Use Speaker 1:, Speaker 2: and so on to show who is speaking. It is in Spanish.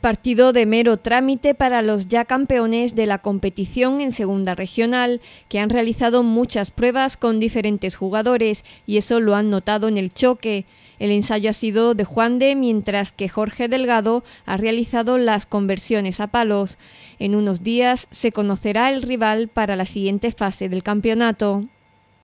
Speaker 1: Partido de mero trámite para los ya campeones de la competición en segunda regional, que han realizado muchas pruebas con diferentes jugadores y eso lo han notado en el choque. El ensayo ha sido de Juan de, mientras que Jorge Delgado ha realizado las conversiones a palos. En unos días se conocerá el rival para la siguiente fase del campeonato.